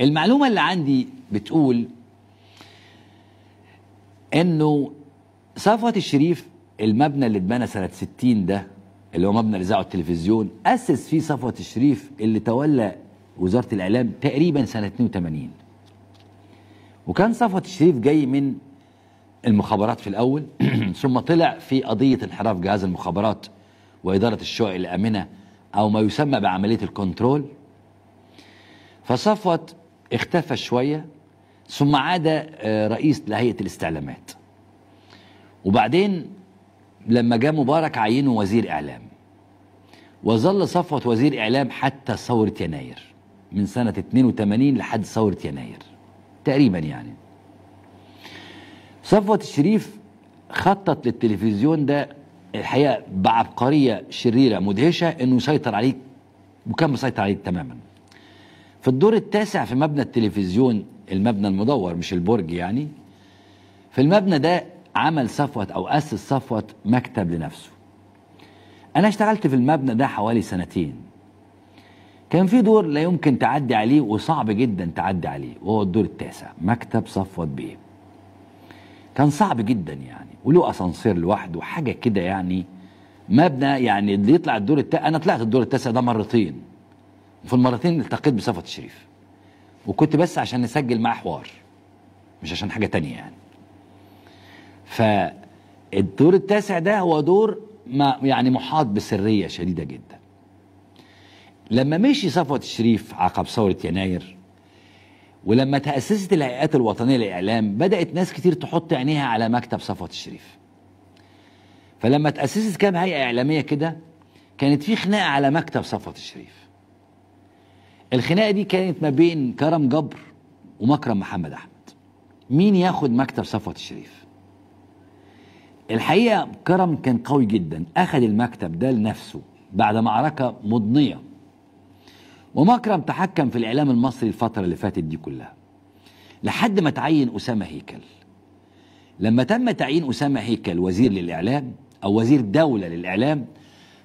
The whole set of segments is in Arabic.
المعلومة اللي عندي بتقول انه صفوة الشريف المبنى اللي اتبنى سنة 60 ده اللي هو مبنى الإذاعة والتلفزيون أسس فيه صفوة الشريف اللي تولى وزارة الإعلام تقريبا سنة 82 وكان صفوة الشريف جاي من المخابرات في الأول ثم طلع في قضية انحراف جهاز المخابرات وإدارة الشقق الآمنة أو ما يسمى بعملية الكنترول فصفوة اختفى شوية ثم عاد آه، رئيس لهيئة الاستعلامات وبعدين لما جاء مبارك عينه وزير إعلام وظل صفوة وزير إعلام حتى ثورة يناير من سنة 82 لحد ثورة يناير تقريبا يعني صفوة الشريف خطط للتلفزيون ده الحقيقة بعبقرية شريرة مدهشة انه يسيطر عليه وكان مسيطر عليه تماما في الدور التاسع في مبنى التلفزيون المبنى المدور مش البرج يعني في المبنى ده عمل صفوة أو أسس صفوة مكتب لنفسه أنا اشتغلت في المبنى ده حوالي سنتين كان في دور لا يمكن تعدي عليه وصعب جدا تعدي عليه وهو الدور التاسع مكتب صفوة بيه كان صعب جدا يعني وله اسانسير لوحده حاجه كده يعني مبنى يعني اللي يطلع الدور التاسع انا طلعت الدور التاسع ده مرتين وفي المرتين التقيت بصفة الشريف وكنت بس عشان نسجل معاه حوار مش عشان حاجه تانية يعني فالدور التاسع ده هو دور ما يعني محاط بسريه شديده جدا لما مشي صفوة الشريف عقب ثوره يناير ولما تأسست الهيئات الوطنية للإعلام بدأت ناس كتير تحط عينيها على مكتب صفوة الشريف فلما تأسست كام هيئة إعلامية كده كانت في خناقة على مكتب صفوة الشريف الخناقه دي كانت ما بين كرم جبر ومكرم محمد احمد مين ياخد مكتب صفوه الشريف الحقيقه كرم كان قوي جدا اخد المكتب ده لنفسه بعد معركه مضنيه ومكرم تحكم في الاعلام المصري الفتره اللي فاتت دي كلها لحد ما تعين اسامه هيكل لما تم تعيين اسامه هيكل وزير للاعلام او وزير دوله للاعلام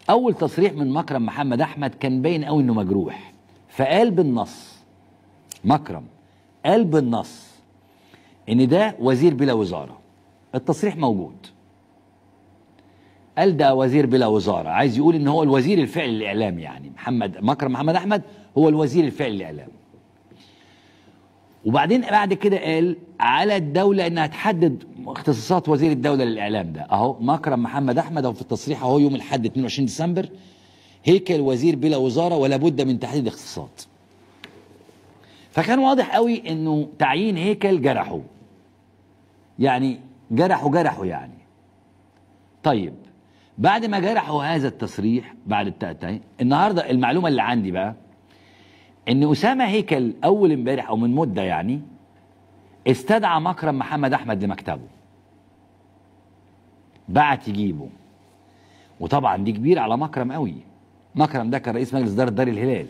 اول تصريح من مكرم محمد احمد كان باين قوي انه مجروح فقال بالنص مكرم قال بالنص ان ده وزير بلا وزاره التصريح موجود قال ده وزير بلا وزاره عايز يقول ان هو الوزير الفعلي الاعلام يعني محمد مكرم محمد احمد هو الوزير الفعلي الاعلام وبعدين بعد كده قال على الدوله انها تحدد اختصاصات وزير الدوله للاعلام ده اهو مكرم محمد احمد اهو في التصريح اهو يوم الاحد 22 ديسمبر هيكل وزير بلا وزاره ولا بد من تحديد اقتصاد فكان واضح قوي انه تعيين هيكل جرحه يعني جرحه جرحه يعني طيب بعد ما جرحوا هذا التصريح بعد التأتين النهاردة المعلومة اللي عندي بقى ان أسامة هيكل أول امبارح أو من مدة يعني استدعى مكرم محمد أحمد لمكتبه بعت يجيبه وطبعا دي كبير على مكرم قوي مكرم ده كان رئيس مجلس اداره دار الهلال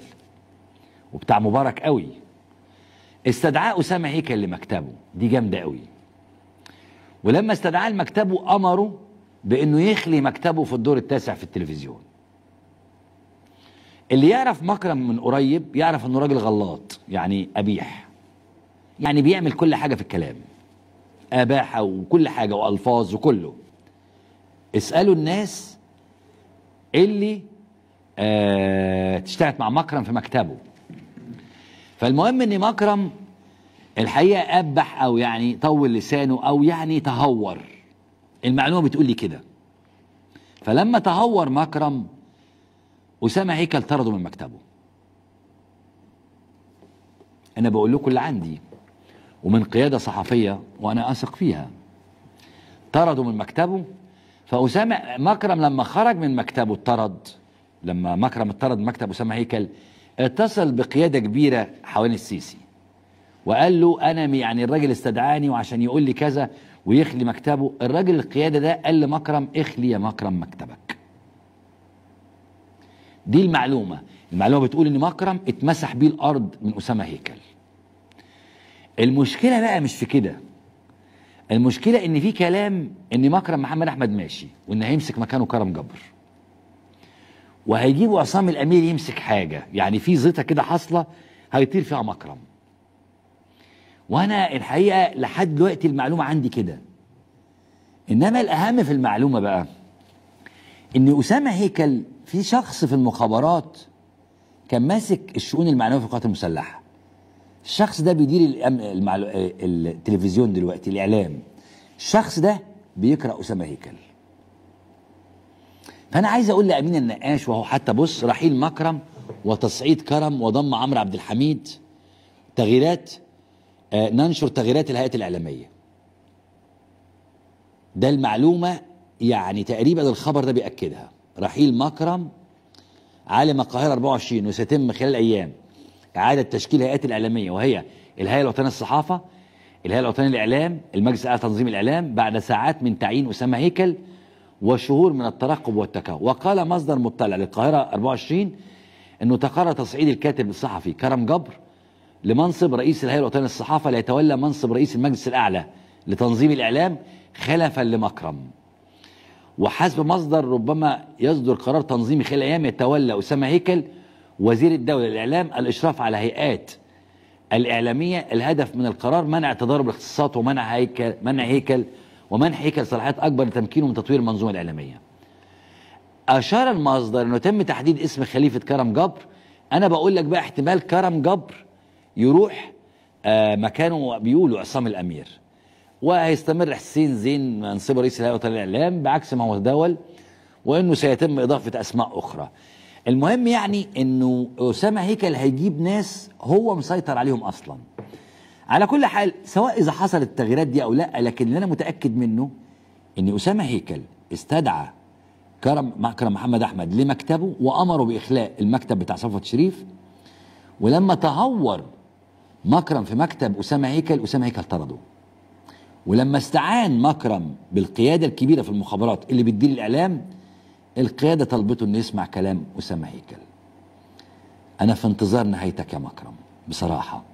وبتاع مبارك قوي استدعاه اسامه هيكل لمكتبه دي جامده قوي ولما استدعاه لمكتبه امره بانه يخلي مكتبه في الدور التاسع في التلفزيون اللي يعرف مكرم من قريب يعرف انه راجل غلاط يعني ابيح يعني بيعمل كل حاجه في الكلام اباحه وكل حاجه والفاظ وكله اسالوا الناس اللي اشتغلت آه، مع مكرم في مكتبه فالمهم ان مكرم الحقيقه ابح او يعني طول لسانه او يعني تهور المعلومه بتقول لي كده فلما تهور مكرم اسامه هيكل طرده من مكتبه انا بقول لكم اللي عندي ومن قياده صحفيه وانا اثق فيها طرده من مكتبه فاسامه مكرم لما خرج من مكتبه اطرد لما مكرم اطرد مكتب أسامة هيكل اتصل بقيادة كبيرة حوالين السيسي وقال له أنا يعني الراجل استدعاني وعشان يقول لي كذا ويخلي مكتبه الراجل القيادة ده قال لمكرم اخلي يا مكرم مكتبك دي المعلومة المعلومة بتقول ان مكرم اتمسح بيه الارض من اسامة هيكل المشكلة بقى مش في كده المشكلة ان في كلام ان مكرم محمد احمد ماشي وان هيمسك مكانه كرم جبر وهيجيبوا عصام الامير يمسك حاجه يعني في زيطه كده حاصله هيطير فيها مكرم وانا الحقيقه لحد دلوقتي المعلومه عندي كده انما الاهم في المعلومه بقى ان اسامه هيكل في شخص في المخابرات كان ماسك الشؤون المعنويه في القوات المسلحه الشخص ده بيدير المعلو... التلفزيون دلوقتي الاعلام الشخص ده بيقرا اسامه هيكل فانا عايز اقول لامين النقاش وهو حتى بص رحيل مكرم وتصعيد كرم وضم عمرو عبد الحميد تغييرات آه ننشر تغييرات الهيئات الاعلاميه ده المعلومه يعني تقريبا الخبر ده بياكدها رحيل مكرم عالم القاهره 24 وسيتم خلال ايام اعاده تشكيل الهيئات الاعلاميه وهي الهيئه الوطنيه للصحافه الهيئه الوطنيه للاعلام المجلس الاعلى لتنظيم الاعلام بعد ساعات من تعيين اسامه هيكل وشهور من الترقب والتكهن وقال مصدر مطلع للقاهرة 24 أنه تقرر تصعيد الكاتب الصحفي كرم جبر لمنصب رئيس الهيئة الوطنية للصحافة ليتولى منصب رئيس المجلس الأعلى لتنظيم الإعلام خلفا لمكرم وحسب مصدر ربما يصدر قرار تنظيمي خلال أيام يتولى أسامة هيكل وزير الدولة للإعلام الإشراف على هيئات الإعلامية الهدف من القرار منع تضارب الاختصاصات ومنع هيكل, منع هيكل ومنح هيكل صلاحيات أكبر لتمكينه من تطوير المنظومة الإعلامية أشار المصدر أنه تم تحديد اسم خليفة كرم جبر أنا بقول لك بقى احتمال كرم جبر يروح آه مكانه بيقولوا عصام الأمير وهيستمر حسين زين منصب رئيس الهيئة الوطنية للإعلام بعكس ما هو تداول وأنه سيتم إضافة أسماء أخرى المهم يعني أنه أسامة هيكل هيجيب ناس هو مسيطر عليهم أصلاً على كل حال سواء إذا حصلت التغييرات دي أو لا لكن اللي أنا متأكد منه إن أسامة هيكل استدعى كرم مكرم محمد أحمد لمكتبه وأمره بإخلاء المكتب بتاع صفوت شريف ولما تهور مكرم في مكتب أسامة هيكل أسامة هيكل طرده ولما استعان مكرم بالقيادة الكبيرة في المخابرات اللي بتدير الإعلام القيادة طلبته أنه يسمع كلام أسامة هيكل أنا في انتظار نهايتك يا مكرم بصراحة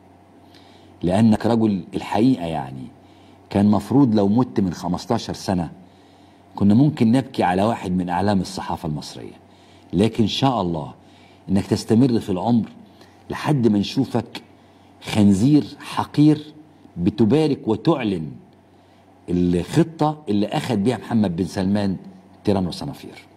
لأنك رجل الحقيقة يعني كان مفروض لو مت من 15 سنة كنا ممكن نبكي على واحد من أعلام الصحافة المصرية لكن إن شاء الله إنك تستمر في العمر لحد ما نشوفك خنزير حقير بتبارك وتعلن الخطة اللي أخذ بيها محمد بن سلمان تيران وصنافير